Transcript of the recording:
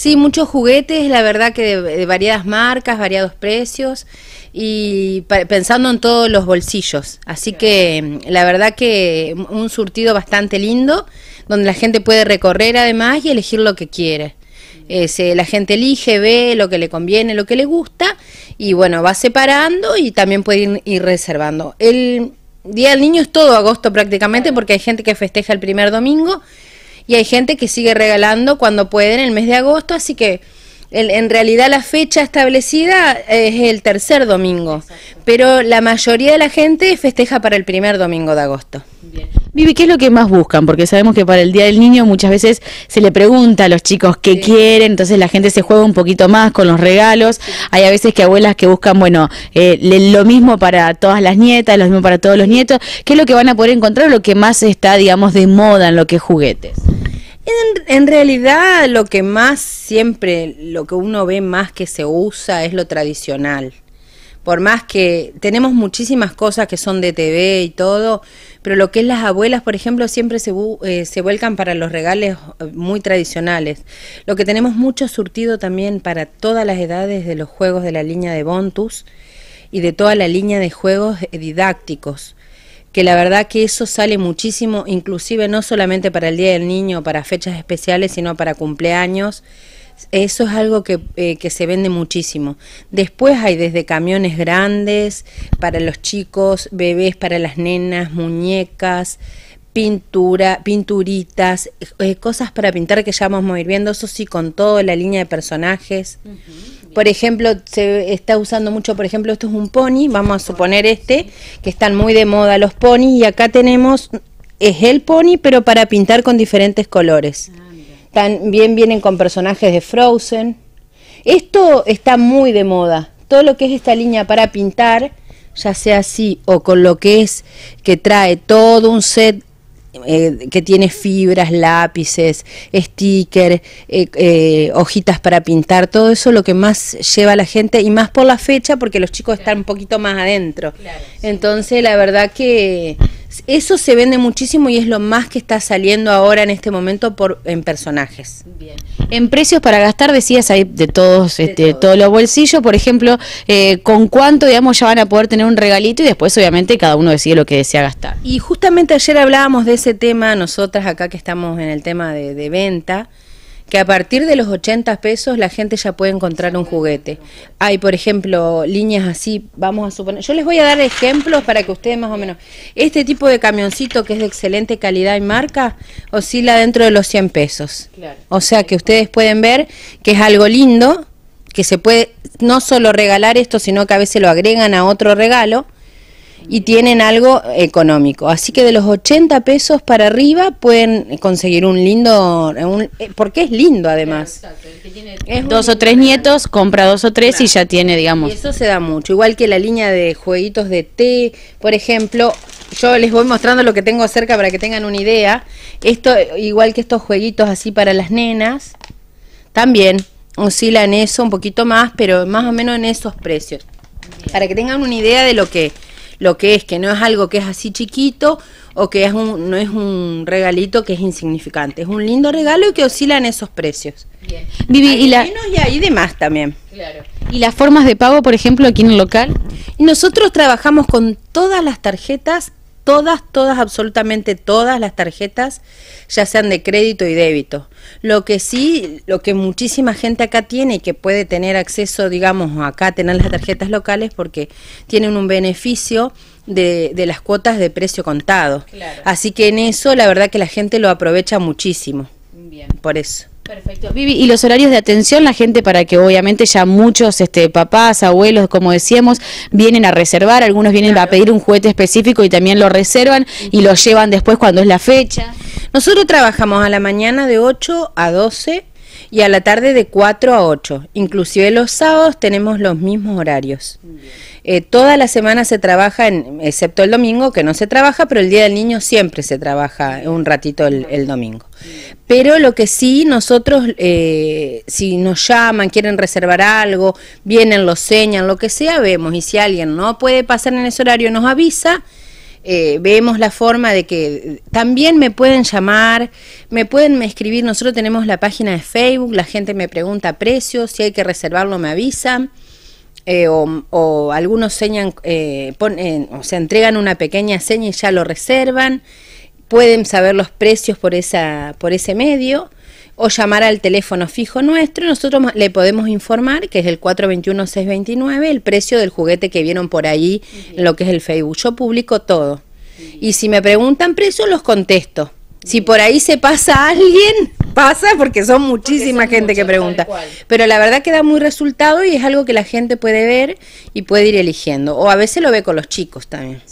Sí, muchos juguetes, la verdad que de, variadas marcas, variados precios y pensando en todos los bolsillos. Así que mm, la verdad que mm, un surtido bastante lindo, donde la gente puede recorrer además y elegir lo que quiere. Eh, la gente elige, ve lo que le conviene, lo que le gusta y bueno, va separando y también puede ir reservando. El Día del Niño es todo agosto prácticamente porque hay gente que festeja el primer domingo y hay gente que sigue regalando cuando puede en el mes de agosto, así que en realidad la fecha establecida es el tercer domingo, pero la mayoría de la gente festeja para el primer domingo de agosto. Vivi, ¿qué es lo que más buscan? Porque sabemos que para el Día del Niño muchas veces se le pregunta a los chicos qué quieren, entonces la gente se juega un poquito más con los regalos. Hay a veces que abuelas que buscan, bueno, eh, lo mismo para todas las nietas, lo mismo para todos los nietos. ¿Qué es lo que van a poder encontrar, lo que más está, digamos, de moda en lo que es juguetes? En, realidad lo que más siempre, lo que uno ve más que se usa es lo tradicional. Por más que tenemos muchísimas cosas que son de TV y todo, pero lo que es las abuelas, por ejemplo, siempre se, eh, se vuelcan para los regales eh, muy tradicionales. Lo que tenemos mucho surtido también para todas las edades de los juegos de la línea de Bontus y de toda la línea de juegos eh, didácticos que la verdad que eso sale muchísimo, inclusive no solamente para el Día del Niño, para fechas especiales, sino para cumpleaños. Eso es algo que, eh, que, se vende muchísimo. Después hay desde camiones grandes para los chicos, bebés para las nenas, muñecas, pintura, pinturitas, eh, cosas para pintar que ya vamos a ir viendo, eso sí, con toda la línea de personajes. por ejemplo, se está usando mucho, por ejemplo, esto es un pony, vamos a suponer este, que están muy de moda los ponis, y acá tenemos, es el pony, pero para pintar con diferentes colores. Ah, También vienen con personajes de Frozen. Esto está muy de moda, todo lo que es esta línea para pintar, ya sea así o con lo que es que trae todo un set eh, que tiene fibras, lápices, sticker, eh, eh, hojitas para pintar, todo eso lo que más lleva a la gente y más por la fecha porque los chicos están un poquito más adentro. Entonces, la verdad que eso se vende muchísimo y es lo más que está saliendo ahora en este momento por, en personajes. En precios para gastar, decías, ahí de todos, este, los bolsillos, por ejemplo, eh, con cuánto, digamos, ya van a poder tener un regalito y después, obviamente, cada uno decide lo que desea gastar. Y justamente ayer hablábamos de ese tema, nosotras acá que estamos en el tema de, de venta que a partir de los 80 pesos la gente ya puede encontrar un juguete. Hay, por ejemplo, líneas así, vamos a suponer, yo les voy a dar ejemplos para que ustedes más o menos, este tipo de camioncito que es de excelente calidad y marca, oscila dentro de los 100 pesos. O sea que ustedes pueden ver que es algo lindo, que se puede no solo regalar esto, sino que a veces lo agregan a otro regalo y tienen algo económico. Así que de los 80 pesos para arriba pueden conseguir un lindo, eh, porque es lindo además. dos o tres nietos, compra dos o tres y ya tiene, digamos. Y eso se da mucho, igual que la línea de jueguitos de té, por ejemplo, yo les voy mostrando lo que tengo cerca para que tengan una idea. Esto, igual que estos jueguitos así para las nenas, también oscilan en eso un poquito más, pero más o menos en esos precios. Para que tengan una idea de lo que lo que es, que no es algo que es así chiquito o que es un, no es un regalito que es insignificante. Es un lindo regalo y que oscila en esos precios. Bien. y la... y demás también. Claro. ¿Y las formas de pago, por ejemplo, aquí en el local? Nosotros trabajamos con todas las tarjetas todas, todas, absolutamente todas las tarjetas, ya sean de crédito y débito. Lo que sí, lo que muchísima gente acá tiene y que puede tener acceso, digamos, acá tener las tarjetas locales porque tienen un beneficio de, de las cuotas de precio contado. Así que en eso la verdad que la gente lo aprovecha muchísimo. Por eso. Perfecto. Vivi, ¿y los horarios de atención? La gente para que obviamente ya muchos este, papás, abuelos, como decíamos, vienen a reservar, algunos vienen a pedir un juguete específico y también lo reservan y lo llevan después cuando es la fecha. Nosotros trabajamos a la mañana de 8 a 12 y a la tarde de 4 a 8. Inclusive los sábados tenemos los mismos horarios. Eh, toda la semana se trabaja, excepto el domingo, que no se trabaja, pero el Día del Niño siempre se trabaja un ratito el, domingo. Pero lo que sí, nosotros, eh, si nos llaman, quieren reservar algo, vienen, lo señan, lo que sea, vemos. Y si alguien no puede pasar en ese horario, nos avisa eh, vemos la forma de que también me pueden llamar, me pueden escribir, nosotros tenemos la página de Facebook, la gente me pregunta precios, si hay que reservarlo me avisan. Eh, o, algunos señan, eh, ponen, eh, o se entregan una pequeña seña y ya lo reservan, pueden saber los precios por, esa, por ese medio o llamar al teléfono fijo nuestro, nosotros le podemos informar, que es el 421-629, el precio del juguete que vieron por ahí en lo que es el Facebook. Yo publico todo. Y si me preguntan precio los contesto. Si por ahí se pasa alguien, pasa porque son muchísima gente que pregunta. Pero la verdad que da muy resultado y es algo que la gente puede ver y puede ir eligiendo. O a veces lo ve con los chicos también.